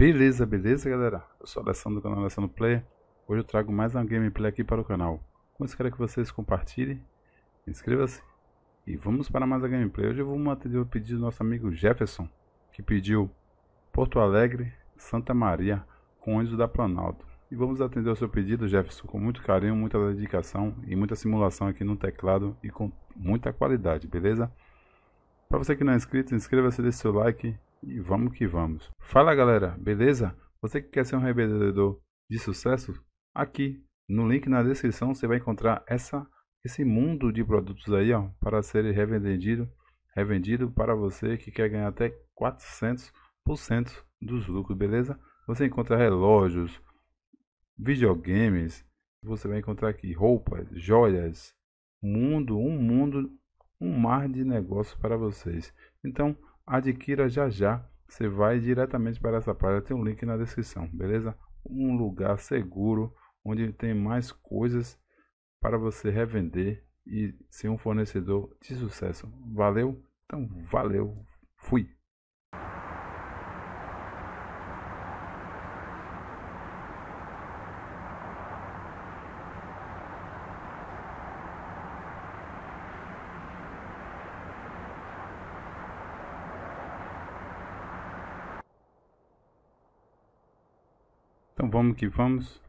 Beleza, beleza galera? Eu sou Alessandro do canal Alessandro Player. Hoje eu trago mais uma gameplay aqui para o canal. Como eu espero que vocês compartilhem, inscreva-se e vamos para mais a gameplay. Hoje eu vou atender o pedido do nosso amigo Jefferson, que pediu Porto Alegre, Santa Maria, com ônibus da Planalto. E vamos atender o seu pedido, Jefferson, com muito carinho, muita dedicação e muita simulação aqui no teclado e com muita qualidade, beleza? Para você que não é inscrito, inscreva-se, deixe seu like e vamos que vamos. Fala galera, beleza? Você que quer ser um revendedor de sucesso? Aqui no link na descrição você vai encontrar essa, esse mundo de produtos aí ó, para ser revendido, revendido para você que quer ganhar até 400% dos lucros, beleza? Você encontra relógios, videogames, você vai encontrar aqui roupas, joias, mundo, um mundo, um mar de negócios para vocês. Então, adquira já já. Você vai diretamente para essa página, tem um link na descrição, beleza? Um lugar seguro onde tem mais coisas para você revender e ser um fornecedor de sucesso. Valeu? Então, valeu. Fui. vamos que vamos.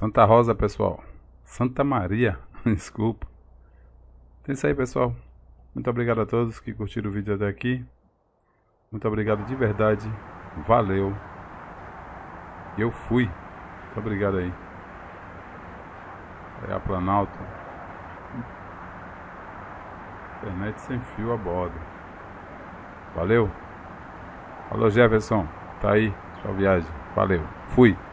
Santa Rosa, pessoal. Santa Maria, desculpa. Então é isso aí, pessoal. Muito obrigado a todos que curtiram o vídeo até aqui. Muito obrigado de verdade. Valeu. Eu fui. Muito obrigado aí. É a Planalto. Internet sem fio a bordo. Valeu. Alô, Jefferson. Tá aí. Sua viagem. Valeu. Fui.